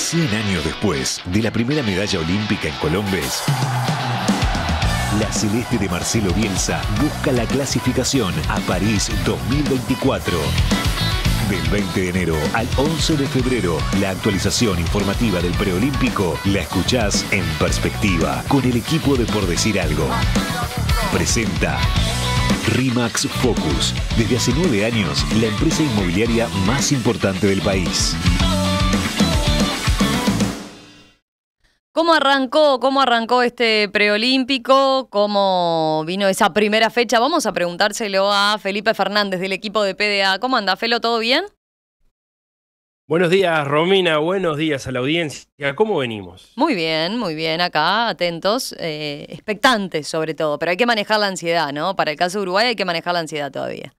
100 años después de la primera medalla olímpica en Colombes, la celeste de Marcelo Bielsa busca la clasificación a París 2024. Del 20 de enero al 11 de febrero, la actualización informativa del preolímpico la escuchás en perspectiva con el equipo de Por Decir Algo. Presenta RIMAX Focus, desde hace nueve años la empresa inmobiliaria más importante del país. ¿Cómo arrancó, cómo arrancó este preolímpico? ¿Cómo vino esa primera fecha? Vamos a preguntárselo a Felipe Fernández del equipo de PDA. ¿Cómo anda, Felo? ¿Todo bien? Buenos días, Romina. Buenos días a la audiencia. ¿Cómo venimos? Muy bien, muy bien. Acá, atentos, eh, expectantes sobre todo. Pero hay que manejar la ansiedad, ¿no? Para el caso de Uruguay hay que manejar la ansiedad todavía.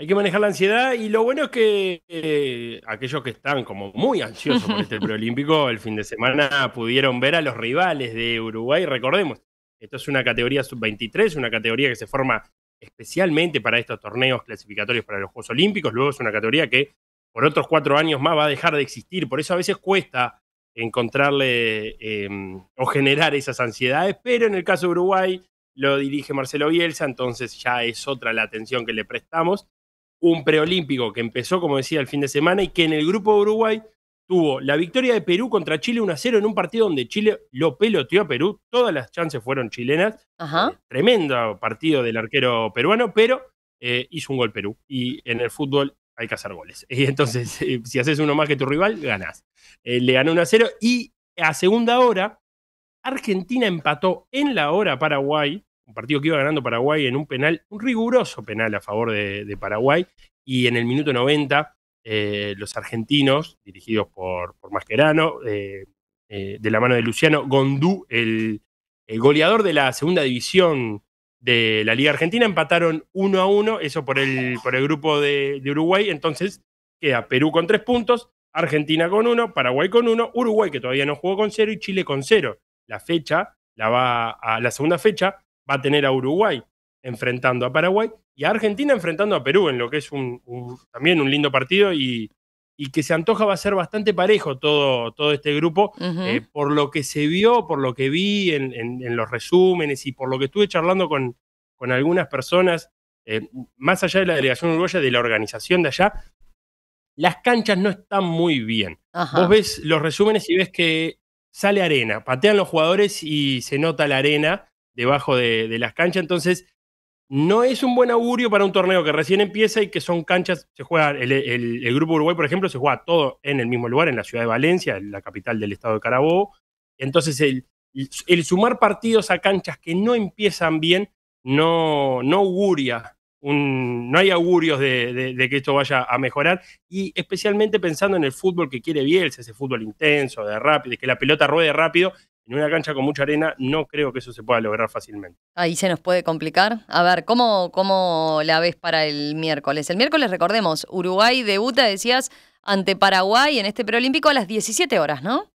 Hay que manejar la ansiedad y lo bueno es que eh, aquellos que están como muy ansiosos por este preolímpico el fin de semana pudieron ver a los rivales de Uruguay. Recordemos, esto es una categoría sub-23, una categoría que se forma especialmente para estos torneos clasificatorios para los Juegos Olímpicos. Luego es una categoría que por otros cuatro años más va a dejar de existir. Por eso a veces cuesta encontrarle em, o generar esas ansiedades, pero en el caso de Uruguay lo dirige Marcelo Bielsa, entonces ya es otra la atención que le prestamos un preolímpico que empezó, como decía, el fin de semana y que en el grupo Uruguay tuvo la victoria de Perú contra Chile 1 0 en un partido donde Chile lo peloteó a Perú. Todas las chances fueron chilenas. Ajá. Eh, tremendo partido del arquero peruano, pero eh, hizo un gol Perú. Y en el fútbol hay que hacer goles. Y entonces, eh, si haces uno más que tu rival, ganás. le ganó 1 a 0 y a segunda hora, Argentina empató en la hora Paraguay un partido que iba ganando Paraguay en un penal, un riguroso penal a favor de, Paraguay, y en el minuto 90 eh, los argentinos, dirigidos por, por Mascherano, eh, eh, de la mano de Luciano Gondú, el, goleador de la segunda división de la Liga Argentina, empataron uno a uno, eso por el, por el grupo de, de Uruguay, entonces queda Perú con tres puntos, Argentina con uno, Paraguay con uno, Uruguay que todavía no jugó con cero y Chile con cero. La fecha la va a la segunda fecha va a tener a Uruguay enfrentando a Paraguay y a Argentina enfrentando a Perú, en lo que es un, también un lindo partido y, y, que se antoja va a ser bastante parejo todo, todo este grupo, eh, por lo que se vio, por lo que vi en, los resúmenes y por lo que estuve charlando con, con algunas personas, eh, más allá de la delegación uruguaya, de la organización de allá, las canchas no están muy bien. Vos ves los resúmenes y ves que sale arena, patean los jugadores y se nota la arena debajo de, las canchas. Entonces, no es un buen augurio para un torneo que recién empieza y que son canchas, se juega, el, Grupo Uruguay, por ejemplo, se juega todo en el mismo lugar, en la ciudad de Valencia, en la capital del estado de Carabobo. Entonces, el, sumar partidos a canchas que no empiezan bien no, no auguria, no hay augurios de, que esto vaya a mejorar. Y especialmente pensando en el fútbol que quiere Bielsa, ese fútbol intenso, de rápido, de que la pelota ruede rápido en una cancha con mucha arena no creo que eso se pueda lograr fácilmente. Ahí se nos puede complicar. A ver, ¿cómo, cómo la ves para el miércoles? El miércoles, recordemos, Uruguay debuta, decías, ante Paraguay en este preolímpico a las 17 horas, ¿no?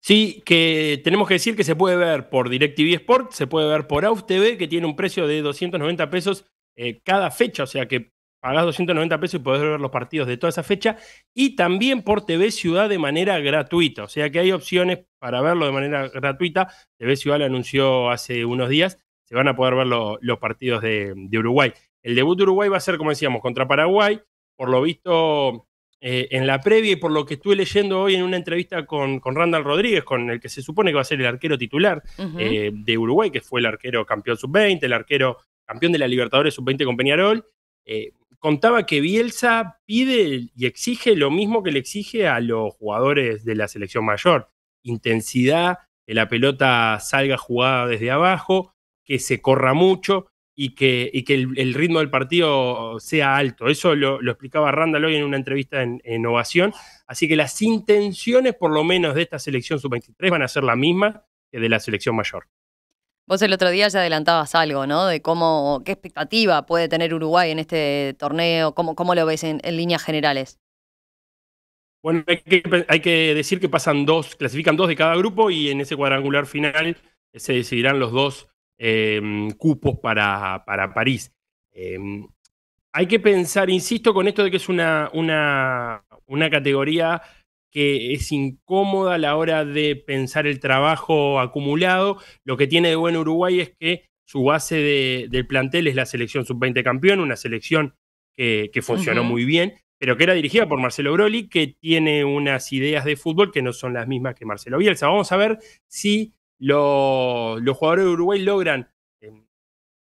Sí, que tenemos que decir que se puede ver por DirecTV Sport, se puede ver por AUF TV, que tiene un precio de 290 pesos eh, cada fecha, o sea que pagas 290 pesos y podés ver los partidos de toda esa fecha. Y también por TV Ciudad de manera gratuita. O sea que hay opciones para verlo de manera gratuita. TV Ciudad lo anunció hace unos días. Se van a poder ver los partidos de, Uruguay. El debut de Uruguay va a ser, como decíamos, contra Paraguay. Por lo visto eh, en la previa y por lo que estuve leyendo hoy en una entrevista con, con, Randall Rodríguez, con el que se supone que va a ser el arquero titular eh, de Uruguay, que fue el arquero campeón sub-20, el arquero campeón de la Libertadores sub-20 con Peñarol. Eh, contaba que Bielsa pide y exige lo mismo que le exige a los jugadores de la selección mayor. Intensidad, que la pelota salga jugada desde abajo, que se corra mucho y que, el, ritmo del partido sea alto. Eso lo, explicaba Randall hoy en una entrevista en, en, Ovación. Así que las intenciones, por lo menos, de esta selección sub-23 van a ser las mismas que de la selección mayor. Vos el otro día ya adelantabas algo, ¿no? De cómo, qué expectativa puede tener Uruguay en este torneo, cómo, lo ves en, líneas generales. Bueno, hay que, decir que pasan dos, clasifican dos de cada grupo y en ese cuadrangular final eh, se decidirán los dos em, cupos para, para París. Em, hay que pensar, insisto, con esto de que es una, una, una categoría que es incómoda a la hora de pensar el trabajo acumulado. Lo que tiene de bueno Uruguay es que su base de, del plantel es la selección sub-20 campeón, una selección que, funcionó muy bien, pero que era dirigida por Marcelo Broli, que tiene unas ideas de fútbol que no son las mismas que Marcelo Bielsa. Vamos a ver si los jugadores de Uruguay logran em,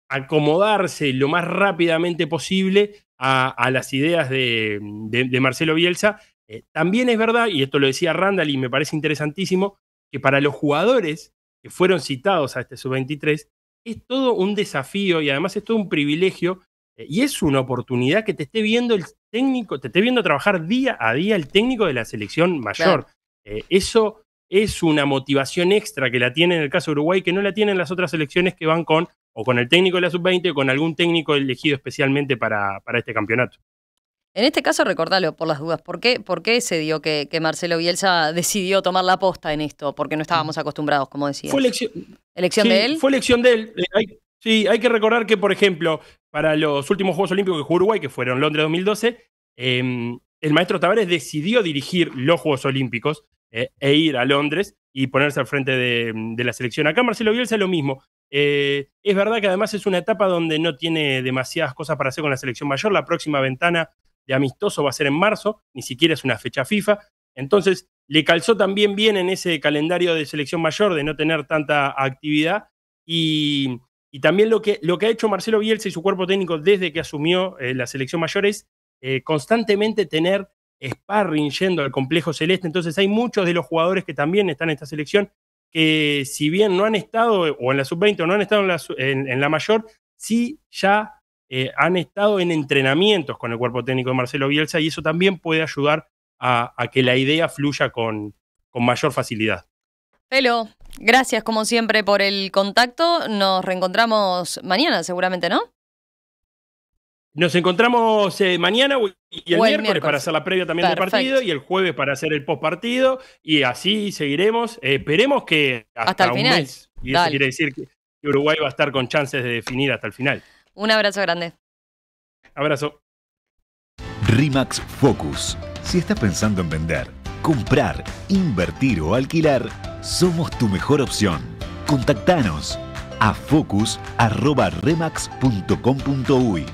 acomodarse lo más rápidamente posible a, las ideas de, de Marcelo Bielsa eh, también es verdad, y esto lo decía Randall y me parece interesantísimo, que para los jugadores que fueron citados a este sub-23 es todo un desafío y además es todo un privilegio eh, y es una oportunidad que te esté viendo el técnico, te esté viendo trabajar día a día el técnico de la selección mayor. Eh, eso es una motivación extra que la tiene en el caso de Uruguay que no la tienen las otras selecciones que van con o con el técnico de la sub-20 o con algún técnico elegido especialmente para, para este campeonato. En este caso, recordalo por las dudas. ¿Por qué, por qué se dio que, Marcelo Bielsa decidió tomar la aposta en esto? Porque no estábamos mm. acostumbrados, como decía. Fue elección, de él. Fue elección de él. Eh, sí, hay que recordar que, por ejemplo, para los últimos Juegos Olímpicos que jugó Uruguay, que fueron Londres 2012, em, el maestro Tavares decidió dirigir los Juegos Olímpicos eh, e ir a Londres y ponerse al frente de, la selección. Acá Marcelo Bielsa lo mismo. Eh, es verdad que además es una etapa donde no tiene demasiadas cosas para hacer con la selección mayor. La próxima ventana de amistoso va a ser en marzo, ni siquiera es una fecha FIFA. Entonces, le calzó también bien en ese calendario de selección mayor de no tener tanta actividad. Y, también lo que, lo que ha hecho Marcelo Bielsa y su cuerpo técnico desde que asumió eh, la selección mayor es eh, constantemente tener sparring yendo al complejo celeste. Entonces, hay muchos de los jugadores que también están en esta selección que, si bien no han estado o en la sub-20 o no han estado en la mayor, sí ya eh, han estado en entrenamientos con el cuerpo técnico de Marcelo Bielsa y eso también puede ayudar a, que la idea fluya con, con mayor facilidad. Pelo, gracias como siempre por el contacto. Nos reencontramos mañana seguramente, ¿no? Nos encontramos eh, mañana y el, miércoles, para hacer la previa también del partido y el jueves para hacer el post partido y así seguiremos. Eh, esperemos que hasta, el un mes. Y eso quiere decir que Uruguay va a estar con chances de definir hasta el final. Un abrazo grande. Abrazo. Remax Focus. Si estás pensando en vender, comprar, invertir o alquilar, somos tu mejor opción. Contactanos a focus.remax.com.uy